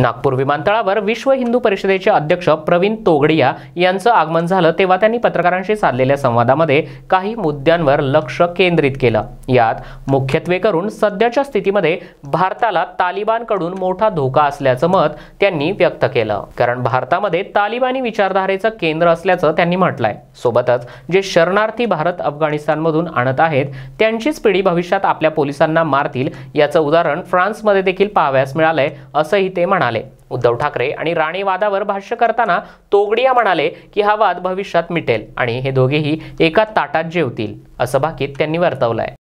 नागपूर विमानतळावर विश्व हिंदू परिषदेचे अध्यक्ष प्रवीण तोगडिया यांचं आगमन झालं तेव्हा त्यांनी पत्रकारांशी साधलेल्या संवादामध्ये काही मुद्द्यांवर लक्ष केंद्रित केलं यात मुख्यत्वे करून सध्याच्या स्थितीमध्ये भारताला तालिबानकडून मोठा धोका असल्याचं मत त्यांनी व्यक्त केलं कारण भारतामध्ये तालिबानी विचारधारेचं केंद्र असल्याचं त्यांनी म्हटलंय सोबतच जे शरणार्थी भारत अफगाणिस्तानमधून आणत आहेत त्यांचीच पिढी भविष्यात आपल्या पोलिसांना मारतील याचं उदाहरण फ्रान्समध्ये देखील पाहाव्यास मिळालंय असंही ते म्हणाले म्हणाले उद्धव ठाकरे आणि राणे वादावर भाष्य करताना तोगडिया म्हणाले की हा वाद भविष्यात मिटेल आणि हे दोघेही एका ताटात जेवतील असं बाकीत त्यांनी वर्तवलंय